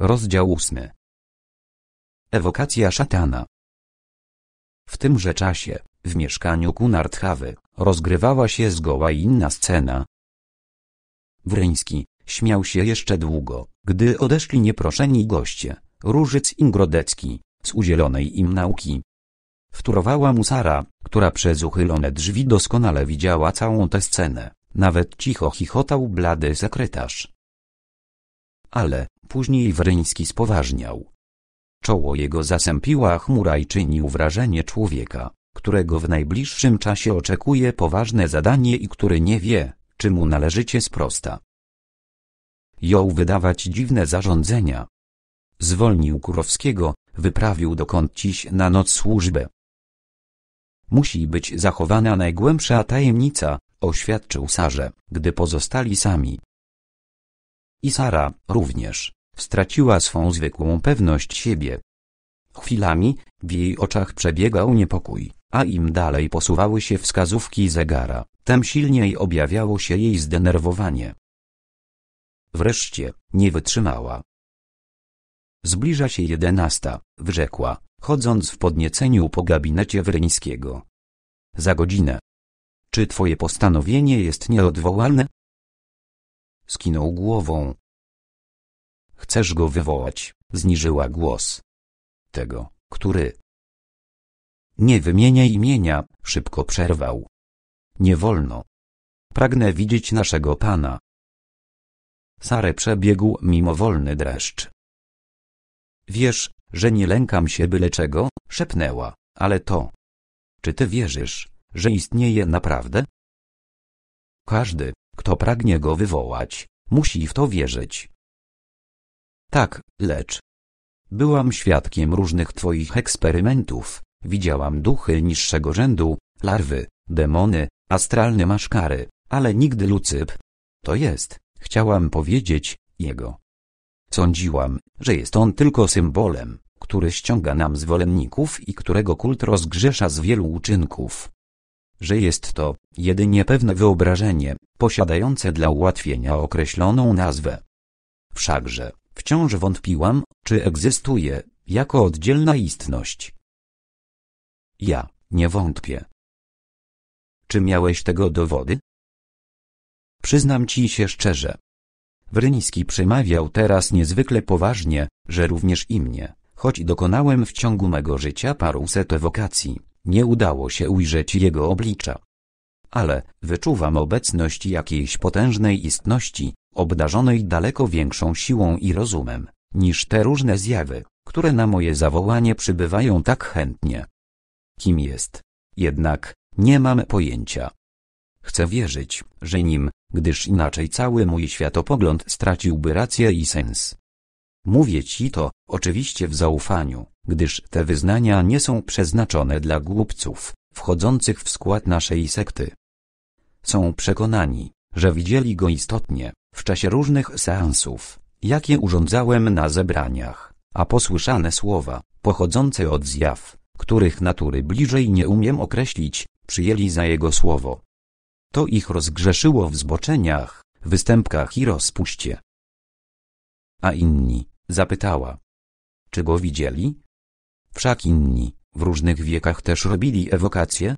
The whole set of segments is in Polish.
Rozdział ósmy. Ewokacja szatana. W tymże czasie, w mieszkaniu Kunardhawy, rozgrywała się zgoła inna scena. Wryński śmiał się jeszcze długo, gdy odeszli nieproszeni goście, Różyc Ingrodecki, z udzielonej im nauki. Wturowała mu Sara, która przez uchylone drzwi doskonale widziała całą tę scenę, nawet cicho chichotał blady sekretarz ale później Wryński spoważniał. Czoło jego zasępiła chmura i czynił wrażenie człowieka, którego w najbliższym czasie oczekuje poważne zadanie i który nie wie, czy mu należycie sprosta. Jął wydawać dziwne zarządzenia. Zwolnił Kurowskiego, wyprawił dokąd dziś na noc służbę. Musi być zachowana najgłębsza tajemnica, oświadczył Sarze, gdy pozostali sami. I Sara, również, straciła swą zwykłą pewność siebie. Chwilami, w jej oczach przebiegał niepokój, a im dalej posuwały się wskazówki zegara, tem silniej objawiało się jej zdenerwowanie. Wreszcie, nie wytrzymała. Zbliża się jedenasta, wyrzekła, chodząc w podnieceniu po gabinecie Wryńskiego. Za godzinę. Czy twoje postanowienie jest nieodwołalne? Skinął głową. Chcesz go wywołać, zniżyła głos. Tego, który. Nie wymieniaj imienia, szybko przerwał. Nie wolno. Pragnę widzieć naszego pana. Sarę przebiegł mimowolny dreszcz. Wiesz, że nie lękam się byle czego, szepnęła, ale to. Czy ty wierzysz, że istnieje naprawdę? Każdy, kto pragnie go wywołać, musi w to wierzyć. Tak, lecz. Byłam świadkiem różnych twoich eksperymentów, widziałam duchy niższego rzędu, larwy, demony, astralne maszkary, ale nigdy Lucyp. To jest, chciałam powiedzieć, jego. Sądziłam, że jest on tylko symbolem, który ściąga nam zwolenników i którego kult rozgrzesza z wielu uczynków że jest to jedynie pewne wyobrażenie, posiadające dla ułatwienia określoną nazwę. Wszakże, wciąż wątpiłam, czy egzystuje, jako oddzielna istność. Ja, nie wątpię. Czy miałeś tego dowody? Przyznam ci się szczerze. Wryński przemawiał teraz niezwykle poważnie, że również i mnie, choć dokonałem w ciągu mego życia paruset ewokacji nie udało się ujrzeć jego oblicza. Ale wyczuwam obecność jakiejś potężnej istności, obdarzonej daleko większą siłą i rozumem, niż te różne zjawy, które na moje zawołanie przybywają tak chętnie. Kim jest? Jednak nie mam pojęcia. Chcę wierzyć, że nim, gdyż inaczej cały mój światopogląd straciłby rację i sens. Mówię ci to, oczywiście w zaufaniu, gdyż te wyznania nie są przeznaczone dla głupców, wchodzących w skład naszej sekty. Są przekonani, że widzieli go istotnie, w czasie różnych seansów, jakie urządzałem na zebraniach, a posłyszane słowa, pochodzące od zjaw, których natury bliżej nie umiem określić, przyjęli za jego słowo. To ich rozgrzeszyło w zboczeniach, występkach i rozpuście. A inni, zapytała. Czy go widzieli? Wszak inni, w różnych wiekach też robili ewokacje?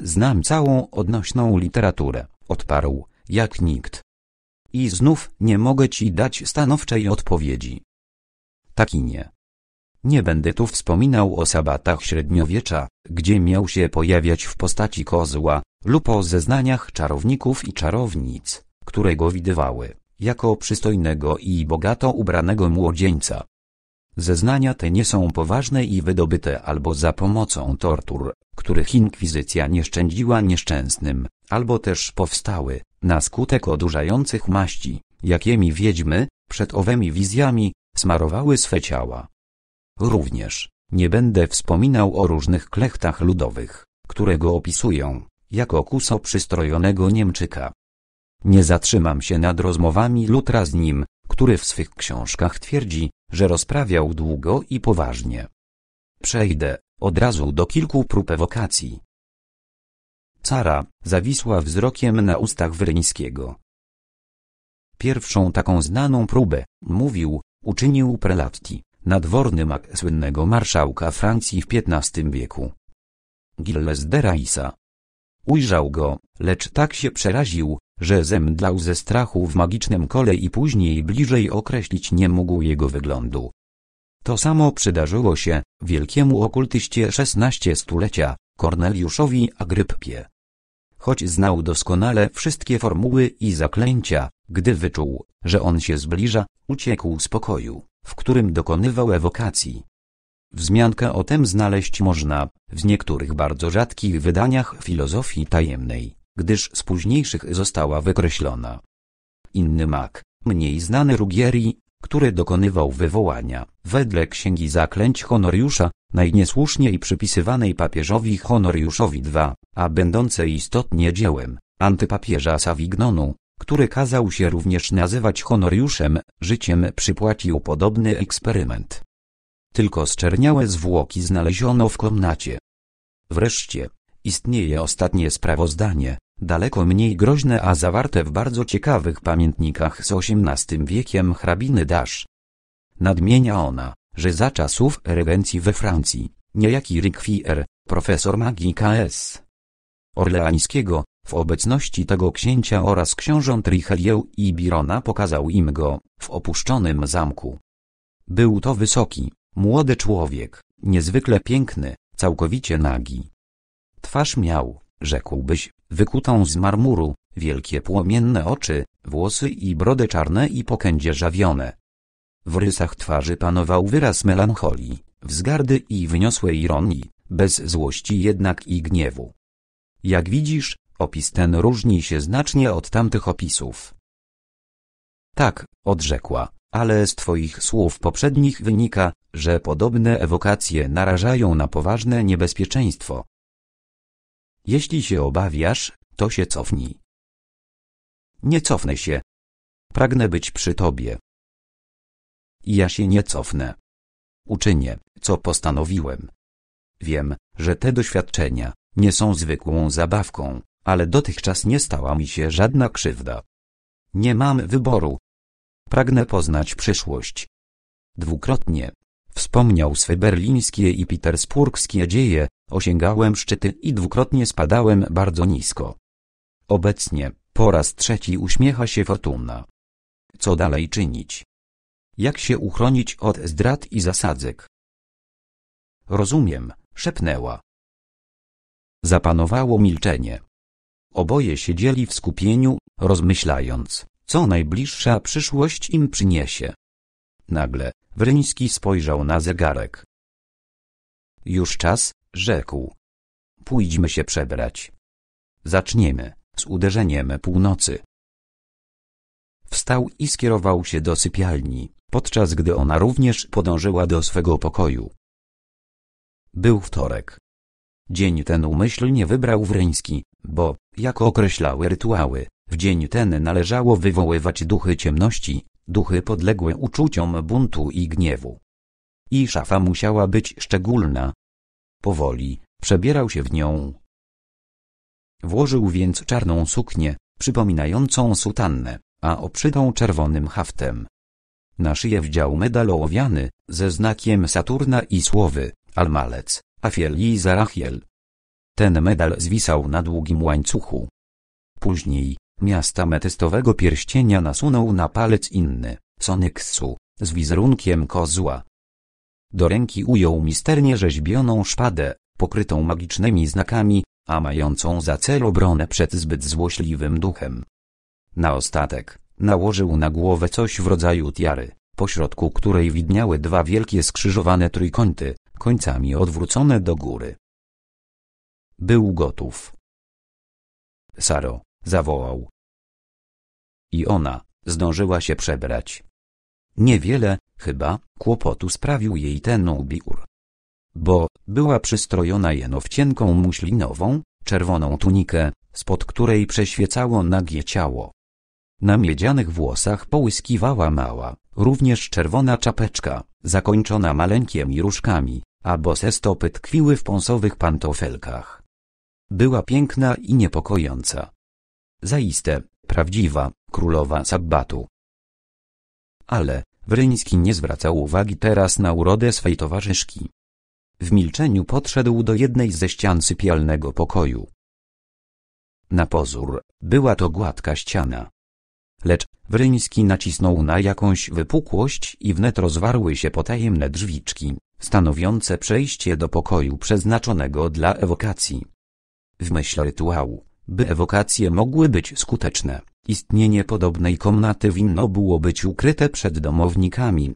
Znam całą odnośną literaturę, odparł, jak nikt. I znów nie mogę ci dać stanowczej odpowiedzi. Tak i nie. Nie będę tu wspominał o sabatach średniowiecza, gdzie miał się pojawiać w postaci kozła, lub o zeznaniach czarowników i czarownic, które go widywały, jako przystojnego i bogato ubranego młodzieńca. Zeznania te nie są poważne i wydobyte albo za pomocą tortur, których inkwizycja nie szczędziła nieszczęsnym, albo też powstały, na skutek odurzających maści, jakimi wiedźmy, przed owymi wizjami, smarowały swe ciała. Również, nie będę wspominał o różnych klechtach ludowych, które go opisują, jako kuso przystrojonego Niemczyka. Nie zatrzymam się nad rozmowami Lutra z nim, który w swych książkach twierdzi, że rozprawiał długo i poważnie. Przejdę od razu do kilku prób ewokacji. Sara zawisła wzrokiem na ustach Wryńskiego. Pierwszą taką znaną próbę, mówił, uczynił prelati, nadworny mak słynnego marszałka Francji w XV wieku. Gilles de Raisa. Ujrzał go, lecz tak się przeraził, że zemdlał ze strachu w magicznym kole i później bliżej określić nie mógł jego wyglądu. To samo przydarzyło się, wielkiemu okultyście XVI stulecia, Korneliuszowi Agryppie. Choć znał doskonale wszystkie formuły i zaklęcia, gdy wyczuł, że on się zbliża, uciekł z pokoju, w którym dokonywał ewokacji. Wzmiankę o tym znaleźć można, w niektórych bardzo rzadkich wydaniach filozofii tajemnej gdyż z późniejszych została wykreślona. Inny mak, mniej znany Rugieri, który dokonywał wywołania, wedle Księgi Zaklęć Honoriusza, najniesłuszniej przypisywanej papieżowi Honoriuszowi II, a będące istotnie dziełem antypapieża Sawignonu, który kazał się również nazywać Honoriuszem, życiem przypłacił podobny eksperyment. Tylko zczerniałe zwłoki znaleziono w komnacie. Wreszcie, istnieje ostatnie sprawozdanie, daleko mniej groźne a zawarte w bardzo ciekawych pamiętnikach z XVIII wiekiem hrabiny Dasz. Nadmienia ona, że za czasów regencji we Francji, niejaki Riquier, profesor magii K.S. Orleańskiego, w obecności tego księcia oraz książąt Richelieu i Birona pokazał im go, w opuszczonym zamku. Był to wysoki, młody człowiek, niezwykle piękny, całkowicie nagi. Twarz miał, rzekłbyś, wykutą z marmuru, wielkie płomienne oczy, włosy i brody czarne i pokędzie żawione. W rysach twarzy panował wyraz melancholii, wzgardy i wyniosłej ironii, bez złości jednak i gniewu. Jak widzisz, opis ten różni się znacznie od tamtych opisów. Tak, odrzekła, ale z twoich słów poprzednich wynika, że podobne ewokacje narażają na poważne niebezpieczeństwo, jeśli się obawiasz, to się cofnij. Nie cofnę się. Pragnę być przy tobie. Ja się nie cofnę. Uczynię, co postanowiłem. Wiem, że te doświadczenia nie są zwykłą zabawką, ale dotychczas nie stała mi się żadna krzywda. Nie mam wyboru. Pragnę poznać przyszłość. Dwukrotnie Wspomniał swe berlińskie i petersburskie dzieje, osiągałem szczyty i dwukrotnie spadałem bardzo nisko. Obecnie, po raz trzeci uśmiecha się fortuna. Co dalej czynić? Jak się uchronić od zdrad i zasadzek? Rozumiem, szepnęła. Zapanowało milczenie. Oboje siedzieli w skupieniu, rozmyślając, co najbliższa przyszłość im przyniesie. Nagle, Wryński spojrzał na zegarek. Już czas, rzekł. Pójdźmy się przebrać. Zaczniemy, z uderzeniem północy. Wstał i skierował się do sypialni, podczas gdy ona również podążyła do swego pokoju. Był wtorek. Dzień ten umyślnie wybrał Wryński, bo, jak określały rytuały, w dzień ten należało wywoływać duchy ciemności, duchy podległe uczuciom buntu i gniewu. I szafa musiała być szczególna. Powoli przebierał się w nią. Włożył więc czarną suknię, przypominającą sutannę, a obszytą czerwonym haftem. Na szyję wdział medal ołowiany, ze znakiem Saturna i słowy, Almalec, Afiel i Zarachiel. Ten medal zwisał na długim łańcuchu. Później, miasta metystowego pierścienia nasunął na palec inny, Sonyxu, z wizerunkiem kozła. Do ręki ujął misternie rzeźbioną szpadę, pokrytą magicznymi znakami, a mającą za cel obronę przed zbyt złośliwym duchem. Na ostatek, nałożył na głowę coś w rodzaju tiary, pośrodku której widniały dwa wielkie skrzyżowane trójkąty, końcami odwrócone do góry. Był gotów. Saro, zawołał. I ona zdążyła się przebrać. Niewiele, chyba, kłopotu sprawił jej ten ubiór. Bo była przystrojona jeno w cienką muślinową, czerwoną tunikę, spod której przeświecało nagie ciało. Na miedzianych włosach połyskiwała mała, również czerwona czapeczka, zakończona maleńkimi różkami, a bose stopy tkwiły w pąsowych pantofelkach. Była piękna i niepokojąca zaiste, prawdziwa, królowa sabbatu. Ale, Wryński nie zwracał uwagi teraz na urodę swej towarzyszki. W milczeniu podszedł do jednej ze ścian sypialnego pokoju. Na pozór, była to gładka ściana. Lecz Wryński nacisnął na jakąś wypukłość i wnet rozwarły się potajemne drzwiczki, stanowiące przejście do pokoju przeznaczonego dla ewokacji. W myśl rytuału, by ewokacje mogły być skuteczne, istnienie podobnej komnaty winno było być ukryte przed domownikami.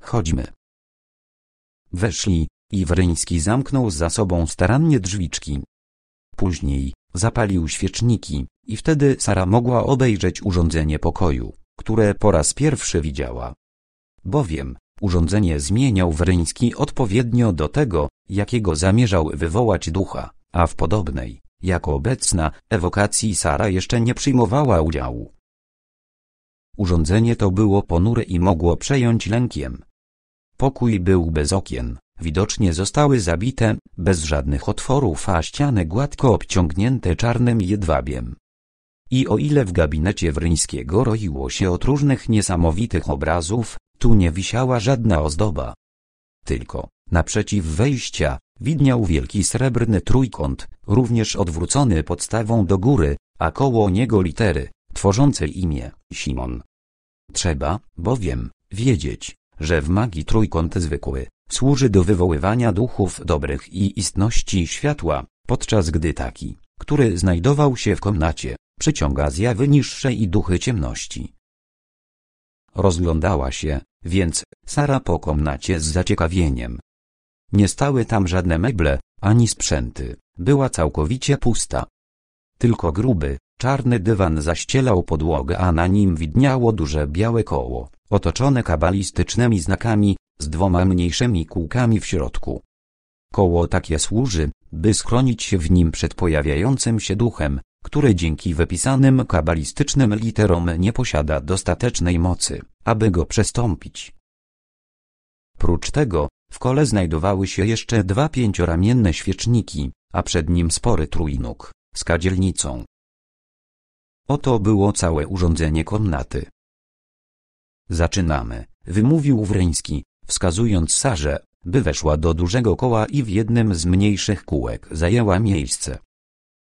Chodźmy. Weszli, i Wryński zamknął za sobą starannie drzwiczki. Później, zapalił świeczniki, i wtedy Sara mogła obejrzeć urządzenie pokoju, które po raz pierwszy widziała. Bowiem, urządzenie zmieniał Wryński odpowiednio do tego, jakiego zamierzał wywołać ducha, a w podobnej, jako obecna, ewokacji Sara jeszcze nie przyjmowała udziału. Urządzenie to było ponure i mogło przejąć lękiem. Pokój był bez okien, widocznie zostały zabite, bez żadnych otworów, a ściany gładko obciągnięte czarnym jedwabiem. I o ile w gabinecie Wryńskiego roiło się od różnych niesamowitych obrazów, tu nie wisiała żadna ozdoba. Tylko, naprzeciw wejścia, widniał wielki srebrny trójkąt, również odwrócony podstawą do góry, a koło niego litery, tworzące imię, Simon. Trzeba, bowiem, wiedzieć, że w magii trójkąt zwykły, służy do wywoływania duchów dobrych i istności światła, podczas gdy taki, który znajdował się w komnacie, przyciąga zjawy niższe i duchy ciemności. Rozglądała się, więc, Sara po komnacie z zaciekawieniem, nie stały tam żadne meble, ani sprzęty, była całkowicie pusta. Tylko gruby, czarny dywan zaścielał podłogę, a na nim widniało duże białe koło, otoczone kabalistycznymi znakami, z dwoma mniejszymi kółkami w środku. Koło takie służy, by schronić się w nim przed pojawiającym się duchem, który dzięki wypisanym kabalistycznym literom nie posiada dostatecznej mocy, aby go przestąpić. Prócz tego, w kole znajdowały się jeszcze dwa pięcioramienne świeczniki, a przed nim spory trójnóg, z kadzielnicą. Oto było całe urządzenie komnaty. Zaczynamy, wymówił Wryński, wskazując Sarze, by weszła do dużego koła i w jednym z mniejszych kółek zajęła miejsce.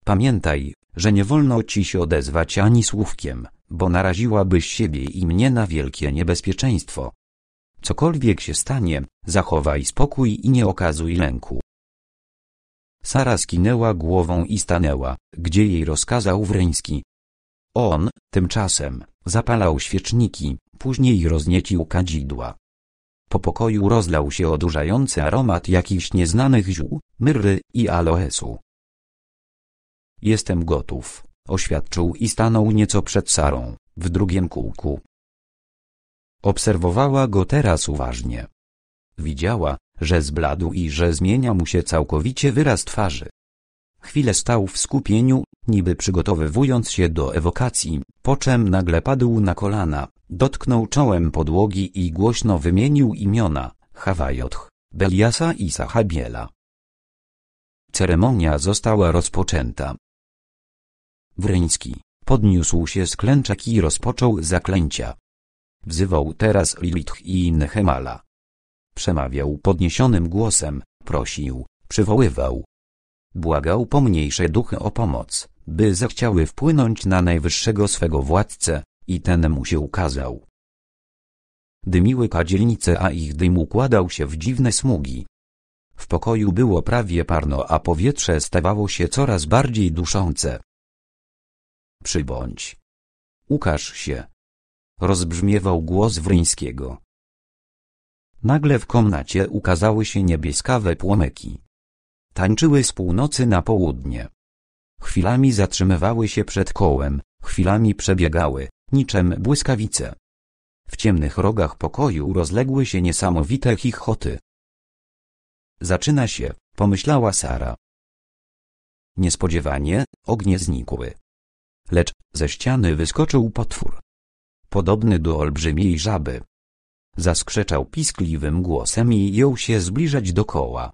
Pamiętaj, że nie wolno ci się odezwać ani słówkiem, bo naraziłabyś siebie i mnie na wielkie niebezpieczeństwo. Cokolwiek się stanie, zachowaj spokój i nie okazuj lęku. Sara skinęła głową i stanęła, gdzie jej rozkazał Wreński. On, tymczasem, zapalał świeczniki, później rozniecił kadzidła. Po pokoju rozlał się odurzający aromat jakichś nieznanych ziół, myrry i aloesu. Jestem gotów, oświadczył i stanął nieco przed Sarą, w drugim kółku, Obserwowała go teraz uważnie. Widziała, że zbladł i że zmienia mu się całkowicie wyraz twarzy. Chwilę stał w skupieniu, niby przygotowywując się do ewokacji, po czym nagle padł na kolana, dotknął czołem podłogi i głośno wymienił imiona, Hawajotch, Beliasa i Sahabiela. Ceremonia została rozpoczęta. Wryński podniósł się z klęczek i rozpoczął zaklęcia. Wzywał teraz Lilith i Nehemala. Przemawiał podniesionym głosem, prosił, przywoływał. Błagał pomniejsze duchy o pomoc, by zechciały wpłynąć na najwyższego swego władcę, i ten mu się ukazał. Dymiły kadzielnice, a ich dym układał się w dziwne smugi. W pokoju było prawie parno, a powietrze stawało się coraz bardziej duszące. Przybądź. Ukaż się, rozbrzmiewał głos Wryńskiego. Nagle w komnacie ukazały się niebieskawe płomyki. Tańczyły z północy na południe. Chwilami zatrzymywały się przed kołem, chwilami przebiegały, niczym błyskawice. W ciemnych rogach pokoju rozległy się niesamowite chichoty. Zaczyna się, pomyślała Sara. Niespodziewanie, ognie znikły. Lecz ze ściany wyskoczył potwór podobny do olbrzymiej żaby. Zaskrzeczał piskliwym głosem i jął się zbliżać dokoła.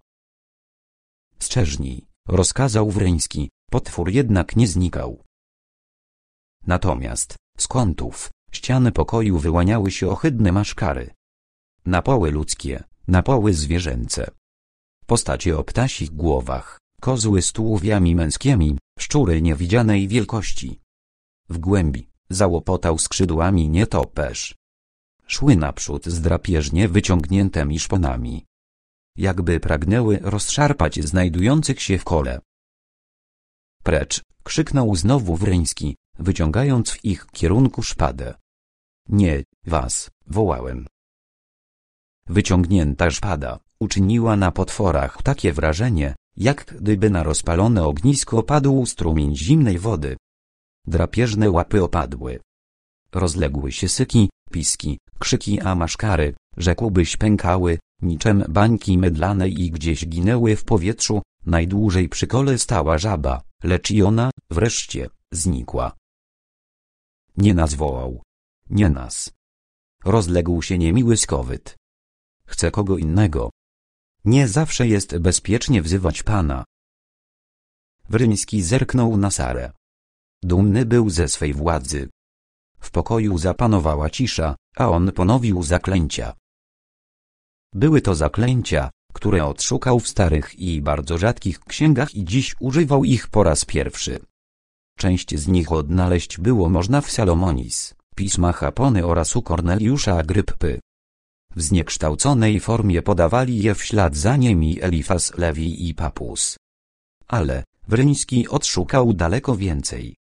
Strzeżnij, rozkazał Wryński, potwór jednak nie znikał. Natomiast, z kątów, ściany pokoju wyłaniały się ohydne maszkary. Napoły ludzkie, napoły zwierzęce. Postacie o ptasich głowach, kozły z tułowiami męskimi, szczury niewidzianej wielkości. W głębi, Załopotał skrzydłami nietoperz. Szły naprzód z drapieżnie wyciągniętymi szponami. Jakby pragnęły rozszarpać znajdujących się w kole. Precz, krzyknął znowu Wryński, wyciągając w ich kierunku szpadę. Nie, was, wołałem. Wyciągnięta szpada uczyniła na potworach takie wrażenie, jak gdyby na rozpalone ognisko padł strumień zimnej wody. Drapieżne łapy opadły. Rozległy się syki, piski, krzyki a maszkary, rzekłbyś pękały, niczym bańki mydlane i gdzieś ginęły w powietrzu, najdłużej przy kole stała żaba, lecz i ona, wreszcie, znikła. Nie nas wołał. Nie nas. Rozległ się niemiły skowyt. Chcę kogo innego. Nie zawsze jest bezpiecznie wzywać pana. Wryński zerknął na Sarę. Dumny był ze swej władzy. W pokoju zapanowała cisza, a on ponowił zaklęcia. Były to zaklęcia, które odszukał w starych i bardzo rzadkich księgach i dziś używał ich po raz pierwszy. Część z nich odnaleźć było można w Salomonis, pismach Apony oraz u Korneliusza Agryppy. W zniekształconej formie podawali je w ślad za nimi Elifas Lewi i Papus. Ale, Wryński odszukał daleko więcej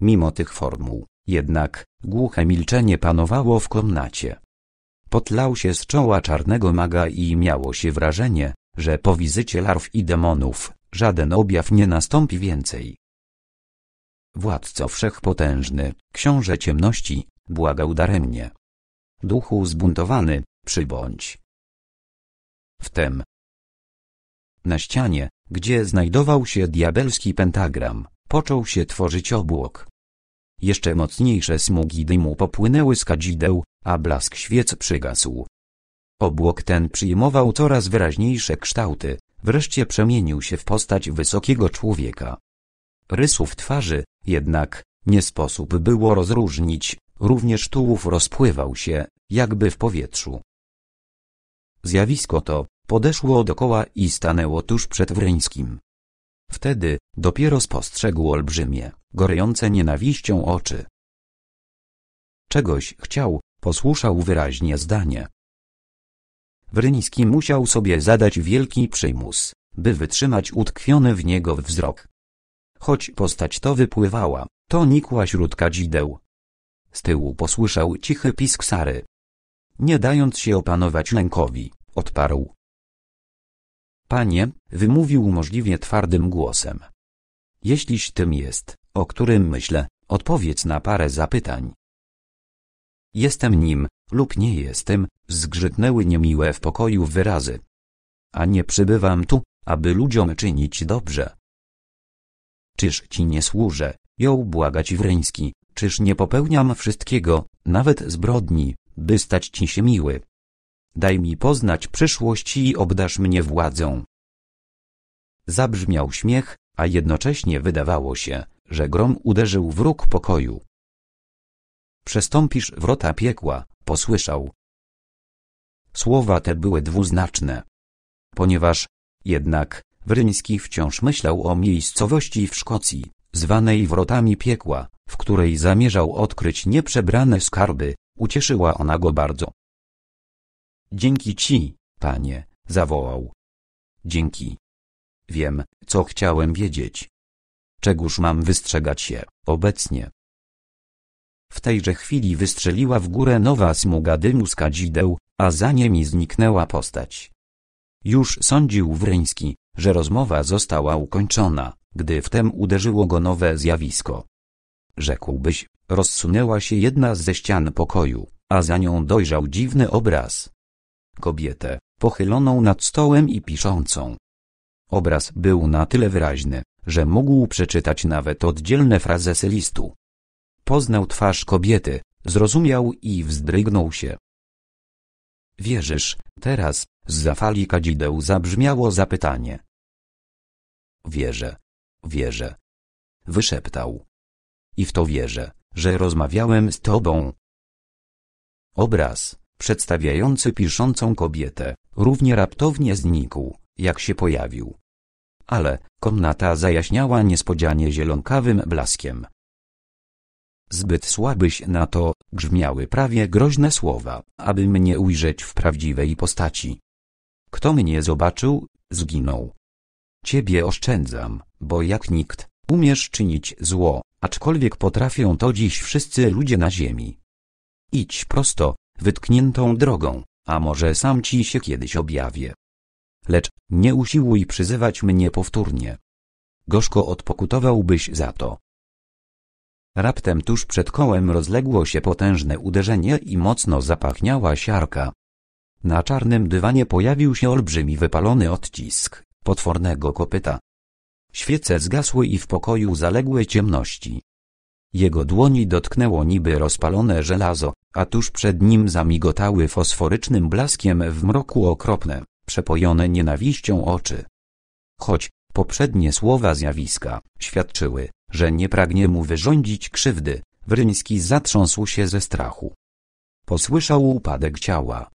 mimo tych formuł. Jednak głuche milczenie panowało w komnacie. Potlał się z czoła czarnego maga i miało się wrażenie, że po wizycie larw i demonów żaden objaw nie nastąpi więcej. Władco wszechpotężny, książę ciemności, błagał daremnie. Duchu zbuntowany, przybądź. Wtem na ścianie, gdzie znajdował się diabelski pentagram, począł się tworzyć obłok. Jeszcze mocniejsze smugi dymu popłynęły z kadzideł, a blask świec przygasł. Obłok ten przyjmował coraz wyraźniejsze kształty, wreszcie przemienił się w postać wysokiego człowieka. Rysów twarzy, jednak, nie sposób było rozróżnić, również tułów rozpływał się, jakby w powietrzu. Zjawisko to podeszło dokoła i stanęło tuż przed Wryńskim. Wtedy, dopiero spostrzegł olbrzymie, gorejące nienawiścią oczy. Czegoś chciał, posłuszał wyraźnie zdanie. Wryński musiał sobie zadać wielki przymus, by wytrzymać utkwiony w niego wzrok. Choć postać to wypływała, to nikła śród kadzideł. Z tyłu posłyszał cichy pisk Sary. Nie dając się opanować lękowi, odparł. Panie, wymówił możliwie twardym głosem. Jeśliś tym jest, o którym myślę, odpowiedz na parę zapytań. Jestem nim, lub nie jestem, zgrzytnęły niemiłe w pokoju wyrazy. A nie przybywam tu, aby ludziom czynić dobrze. Czyż ci nie służę, jął błagać Wryński, czyż nie popełniam wszystkiego, nawet zbrodni, by stać ci się miły? Daj mi poznać przyszłość i obdasz mnie władzą. Zabrzmiał śmiech, a jednocześnie wydawało się, że grom uderzył w róg pokoju. Przestąpisz wrota piekła, posłyszał. Słowa te były dwuznaczne. Ponieważ, jednak, Wryński wciąż myślał o miejscowości w Szkocji, zwanej wrotami piekła, w której zamierzał odkryć nieprzebrane skarby, ucieszyła ona go bardzo. Dzięki Ci, Panie, zawołał. Dzięki. Wiem, co chciałem wiedzieć. Czegóż mam wystrzegać się, obecnie? W tejże chwili wystrzeliła w górę nowa smuga dymu z kadzideł, a za nimi zniknęła postać. Już sądził Wryński, że rozmowa została ukończona, gdy wtem uderzyło go nowe zjawisko. Rzekłbyś, rozsunęła się jedna ze ścian pokoju, a za nią dojrzał dziwny obraz kobietę, pochyloną nad stołem i piszącą. Obraz był na tyle wyraźny, że mógł przeczytać nawet oddzielne frazesy listu. Poznał twarz kobiety, zrozumiał i wzdrygnął się. Wierzysz, teraz, z zafali kadzideł zabrzmiało zapytanie. Wierzę, wierzę. Wyszeptał. I w to wierzę, że rozmawiałem z tobą. Obraz, przedstawiający piszącą kobietę, równie raptownie znikł, jak się pojawił. Ale komnata zajaśniała niespodzianie zielonkawym blaskiem. Zbyt słabyś na to, grzmiały prawie groźne słowa, aby mnie ujrzeć w prawdziwej postaci. Kto mnie zobaczył, zginął. Ciebie oszczędzam, bo jak nikt, umiesz czynić zło, aczkolwiek potrafią to dziś wszyscy ludzie na ziemi. Idź prosto, wytkniętą drogą, a może sam ci się kiedyś objawię. Lecz nie usiłuj przyzywać mnie powtórnie. Gorzko odpokutowałbyś za to. Raptem tuż przed kołem rozległo się potężne uderzenie i mocno zapachniała siarka. Na czarnym dywanie pojawił się olbrzymi wypalony odcisk potwornego kopyta. Świece zgasły i w pokoju zaległy ciemności. Jego dłoni dotknęło niby rozpalone żelazo, a tuż przed nim zamigotały fosforycznym blaskiem w mroku okropne, przepojone nienawiścią oczy. Choć poprzednie słowa zjawiska świadczyły, że nie pragnie mu wyrządzić krzywdy, Wryński zatrząsł się ze strachu. Posłyszał upadek ciała.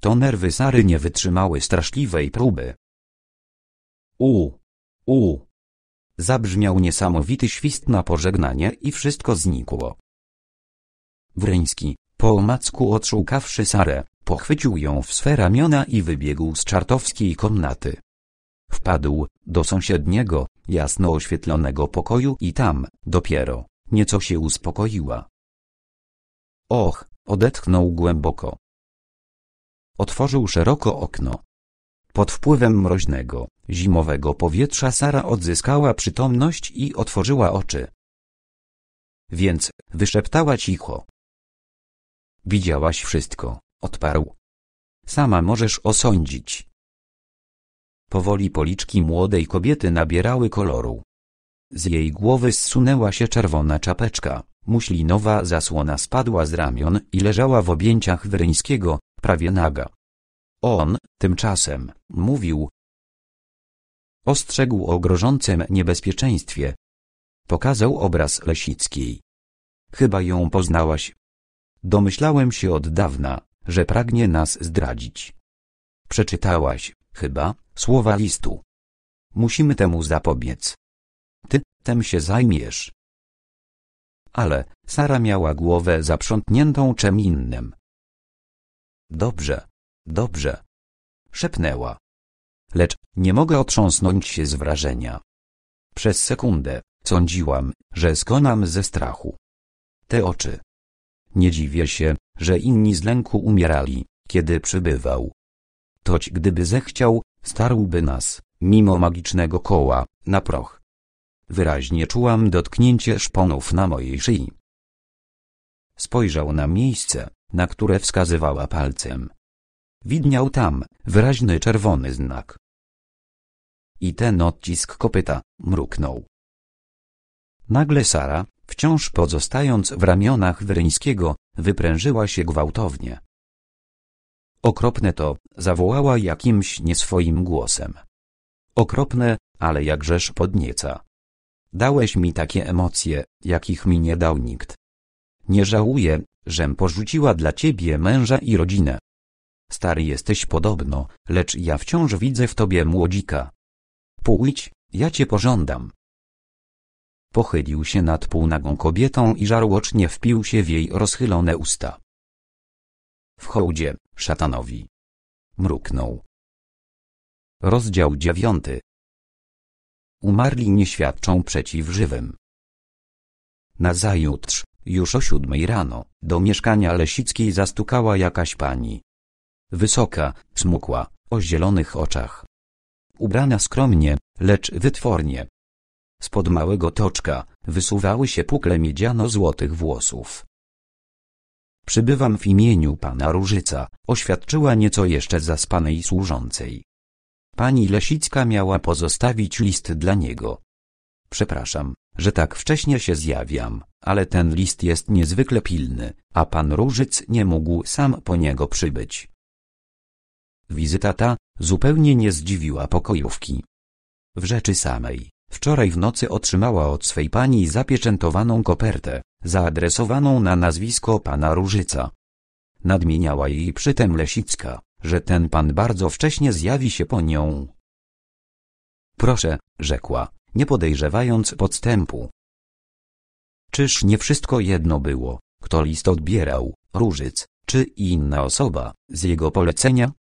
To nerwy Sary nie wytrzymały straszliwej próby. U! U! Zabrzmiał niesamowity świst na pożegnanie i wszystko znikło. Wryński, po omacku odszukawszy Sarę, pochwycił ją w swe ramiona i wybiegł z czartowskiej komnaty. Wpadł do sąsiedniego, jasno oświetlonego pokoju i tam, dopiero, nieco się uspokoiła. Och, odetchnął głęboko. Otworzył szeroko okno. Pod wpływem mroźnego, zimowego powietrza Sara odzyskała przytomność i otworzyła oczy. Więc, wyszeptała cicho, Widziałaś wszystko, odparł. Sama możesz osądzić. Powoli policzki młodej kobiety nabierały koloru. Z jej głowy zsunęła się czerwona czapeczka, muślinowa zasłona spadła z ramion i leżała w objęciach Wyryńskiego, prawie naga. On, tymczasem, mówił. Ostrzegł o grożącym niebezpieczeństwie. Pokazał obraz Lesickiej. Chyba ją poznałaś, Domyślałem się od dawna, że pragnie nas zdradzić. Przeczytałaś, chyba, słowa listu. Musimy temu zapobiec. Ty tem się zajmiesz. Ale Sara miała głowę zaprzątniętą czym innym. Dobrze, dobrze, szepnęła. Lecz nie mogę otrząsnąć się z wrażenia. Przez sekundę sądziłam, że skonam ze strachu. Te oczy, nie dziwię się, że inni z lęku umierali, kiedy przybywał. Toć gdyby zechciał, starłby nas, mimo magicznego koła, na proch. Wyraźnie czułam dotknięcie szponów na mojej szyi. Spojrzał na miejsce, na które wskazywała palcem. Widniał tam wyraźny czerwony znak. I ten odcisk kopyta mruknął. Nagle Sara, Wciąż pozostając w ramionach Wryńskiego, wyprężyła się gwałtownie. Okropne to, zawołała jakimś nieswoim głosem. Okropne, ale jakżeż podnieca. Dałeś mi takie emocje, jakich mi nie dał nikt. Nie żałuję, żem porzuciła dla ciebie męża i rodzinę. Stary jesteś podobno, lecz ja wciąż widzę w tobie młodzika. Pójdź, ja cię pożądam. Pochylił się nad półnagą kobietą i żarłocznie wpił się w jej rozchylone usta. W hołdzie, szatanowi. Mruknął. Rozdział dziewiąty. Umarli nie świadczą przeciw żywym. Nazajutrz, już o siódmej rano, do mieszkania Lesickiej zastukała jakaś pani. Wysoka, smukła, o zielonych oczach. Ubrana skromnie, lecz wytwornie, Spod małego toczka wysuwały się pukle miedziano-złotych włosów. Przybywam w imieniu pana Różyca, oświadczyła nieco jeszcze zaspanej służącej. Pani Lesicka miała pozostawić list dla niego. Przepraszam, że tak wcześnie się zjawiam, ale ten list jest niezwykle pilny, a pan Różyc nie mógł sam po niego przybyć. Wizyta ta zupełnie nie zdziwiła pokojówki. W rzeczy samej, Wczoraj w nocy otrzymała od swej pani zapieczętowaną kopertę, zaadresowaną na nazwisko pana Różyca. Nadmieniała jej przytem Lesicka, że ten pan bardzo wcześnie zjawi się po nią. Proszę, rzekła, nie podejrzewając podstępu. Czyż nie wszystko jedno było, kto list odbierał, Różyc, czy inna osoba, z jego polecenia?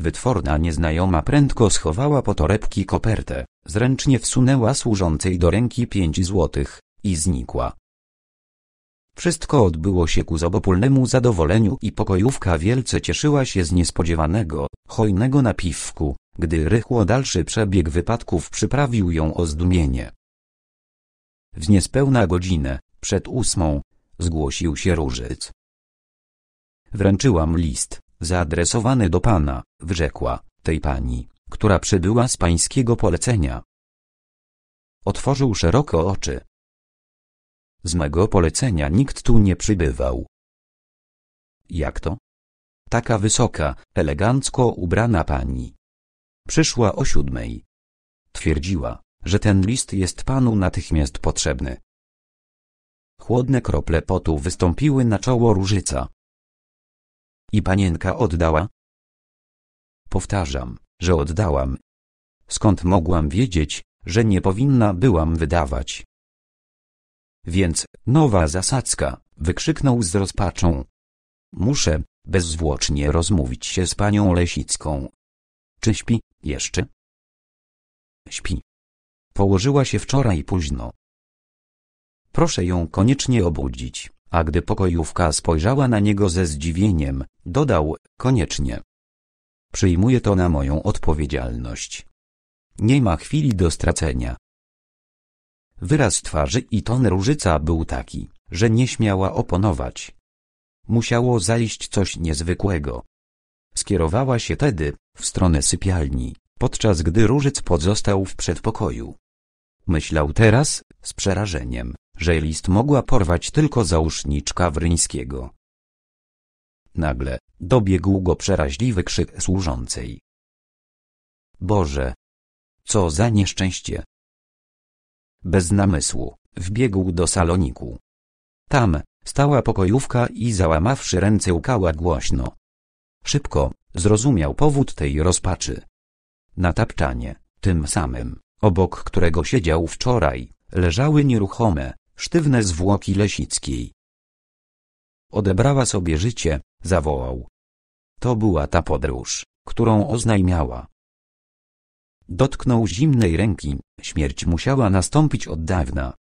Wytworna nieznajoma prędko schowała po torebki kopertę, zręcznie wsunęła służącej do ręki pięć złotych i znikła. Wszystko odbyło się ku zobopólnemu zadowoleniu i pokojówka wielce cieszyła się z niespodziewanego, hojnego napiwku, gdy rychło dalszy przebieg wypadków przyprawił ją o zdumienie. W niespełna godzinę, przed ósmą, zgłosił się różyc. Wręczyłam list, zaadresowany do pana, wrzekła, tej pani, która przybyła z pańskiego polecenia. Otworzył szeroko oczy. Z mego polecenia nikt tu nie przybywał. Jak to? Taka wysoka, elegancko ubrana pani. Przyszła o siódmej. Twierdziła, że ten list jest panu natychmiast potrzebny. Chłodne krople potu wystąpiły na czoło różyca. I panienka oddała? Powtarzam, że oddałam. Skąd mogłam wiedzieć, że nie powinna byłam wydawać? Więc, nowa zasadzka, wykrzyknął z rozpaczą. Muszę, bezzwłocznie rozmówić się z panią Lesicką. Czy śpi, jeszcze? Śpi. Położyła się wczoraj późno. Proszę ją koniecznie obudzić, a gdy pokojówka spojrzała na niego ze zdziwieniem, Dodał, koniecznie. Przyjmuję to na moją odpowiedzialność. Nie ma chwili do stracenia. Wyraz twarzy i ton różyca był taki, że nie śmiała oponować. Musiało zajść coś niezwykłego. Skierowała się tedy, w stronę sypialni, podczas gdy różyc pozostał w przedpokoju. Myślał teraz, z przerażeniem, że list mogła porwać tylko załóżniczka Wryńskiego. Nagle dobiegł go przeraźliwy krzyk służącej. Boże! Co za nieszczęście! Bez namysłu, wbiegł do saloniku. Tam, stała pokojówka i załamawszy ręce łkała głośno. Szybko, zrozumiał powód tej rozpaczy. Na tapczanie, tym samym, obok którego siedział wczoraj, leżały nieruchome, sztywne zwłoki Lesickiej odebrała sobie życie, zawołał. To była ta podróż, którą oznajmiała. Dotknął zimnej ręki, śmierć musiała nastąpić od dawna.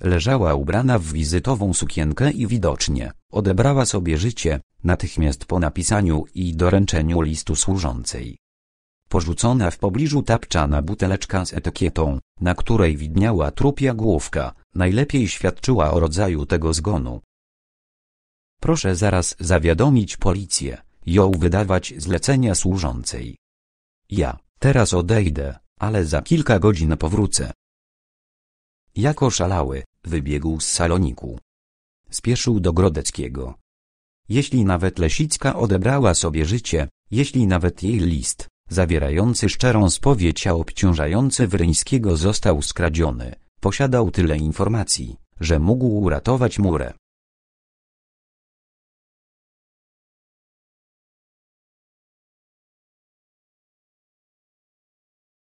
Leżała ubrana w wizytową sukienkę i widocznie odebrała sobie życie, natychmiast po napisaniu i doręczeniu listu służącej. Porzucona w pobliżu tapczana buteleczka z etykietą, na której widniała trupia główka, najlepiej świadczyła o rodzaju tego zgonu. Proszę zaraz zawiadomić policję, ją wydawać zlecenia służącej. Ja, teraz odejdę, ale za kilka godzin powrócę. Jako szalały, wybiegł z saloniku. Spieszył do Grodeckiego. Jeśli nawet Lesicka odebrała sobie życie, jeśli nawet jej list, zawierający szczerą spowiedź a obciążający Wryńskiego został skradziony, posiadał tyle informacji, że mógł uratować murę.